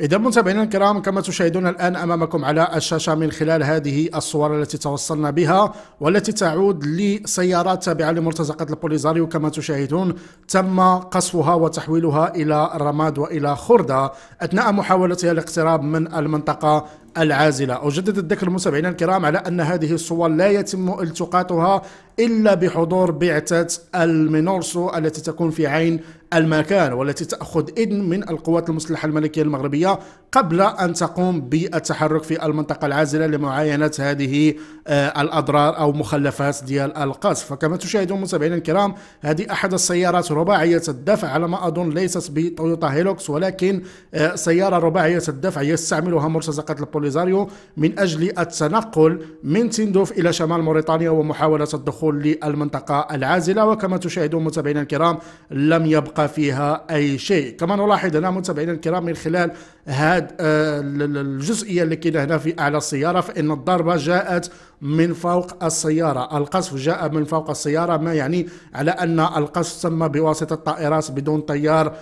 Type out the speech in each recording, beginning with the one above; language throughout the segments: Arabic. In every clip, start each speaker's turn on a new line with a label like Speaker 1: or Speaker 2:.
Speaker 1: إذا متابعينا الكرام كما تشاهدون الآن أمامكم على الشاشة من خلال هذه الصور التي توصلنا بها والتي تعود لسيارات تابعة لمرتزقة البوليزاريو كما تشاهدون تم قصفها وتحويلها إلى رماد وإلى خردة أثناء محاولتها الاقتراب من المنطقة العازلة أجدد الذكر متابعينا الكرام على أن هذه الصور لا يتم التقاطها إلا بحضور بعثة المينورسو التي تكون في عين المكان والتي تأخذ إذن من القوات المسلحة الملكية المغربية قبل أن تقوم بالتحرك في المنطقة العازلة لمعاينة هذه آه، الأضرار أو مخلفات ديال القصف فكما تشاهدون متابعينا الكرام هذه أحد السيارات رباعية الدفع على ما أظن ليست بتويوتا هيلوكس ولكن آه، سيارة رباعية الدفع يستعملها مرتزقة البوليزاريو من أجل التنقل من تندوف إلى شمال موريتانيا ومحاولة الدخول للمنطقة العازلة وكما تشاهدون متابعينا الكرام لم يبقى فيها أي شيء كما نلاحظ هنا متابعينا الكرام من خلال هذا آه، الجزئية اللي كاينة هنا في أعلى السيارة فإن الضربة جاءت من فوق السيارة القصف جاء من فوق السيارة ما يعني على أن القصف تم بواسطة طائرات بدون طيار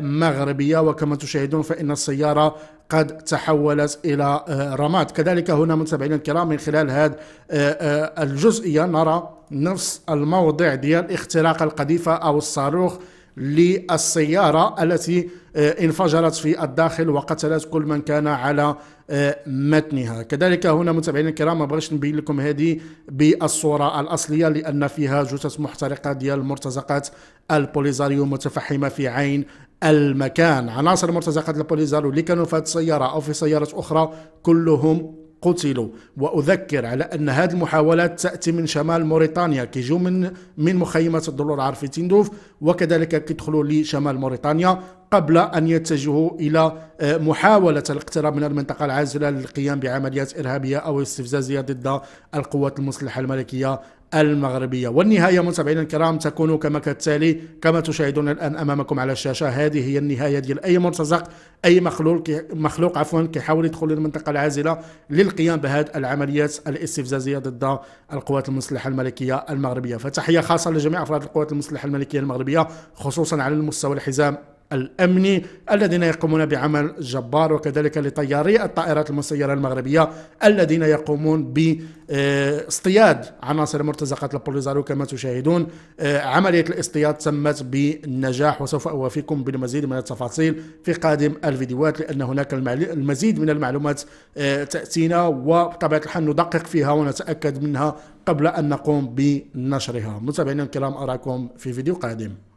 Speaker 1: مغربية وكما تشاهدون فإن السيارة قد تحولت إلى آه، رماد كذلك هنا متابعينا الكرام من خلال هذا آه، آه، الجزئية نرى نفس الموضع ديال اختراق القذيفة أو الصاروخ للسيارة التي آه، انفجرت في الداخل وقتلت كل من كان على آه، متنها كذلك هنا متابعينا الكرام ما بغيتش نبين لكم هذه بالصورة الأصلية لأن فيها جثث محترقة ديال مرتزقات البوليزاريو متفحمة في عين المكان عناصر مرتزقات البوليزاريو اللي كانوا في السيارة أو في سيارة أخرى كلهم قتلوا وأذكر على أن هذه المحاولات تأتي من شمال موريتانيا كيجوا من من مخيمات الضرورة عارفي تندوف وكذلك كيدخلوا لشمال موريتانيا قبل أن يتجهوا إلى آه، محاولة الاقتراب من المنطقة العازلة للقيام بعمليات إرهابية أو استفزازية ضد القوات المسلحة الملكية المغربية والنهاية متابعينا الكرام تكون كما كالتالي كما تشاهدون الآن أمامكم على الشاشة هذه هي النهاية ديال أي مرتزق أي مخلوق مخلوق عفوا كيحاول يدخل للمنطقة العازلة للقيام بهذه العمليات الاستفزازية ضد القوات المسلحة الملكية المغربية فتحية خاصة لجميع أفراد القوات المسلحة الملكية المغربية خصوصا على المستوى الحزام الأمني الذين يقومون بعمل جبار وكذلك لطياري الطائرات المسيرة المغربية الذين يقومون باصطياد عناصر مرتزقة البوليزارو كما تشاهدون آه، عملية الاصطياد تمت بالنجاح وسوف أوافيكم بالمزيد من التفاصيل في قادم الفيديوهات لأن هناك المزيد من المعلومات آه، تأتينا وبطبيعة الحال ندقق فيها ونتأكد منها قبل أن نقوم بنشرها متابعينا الكرام أراكم في فيديو قادم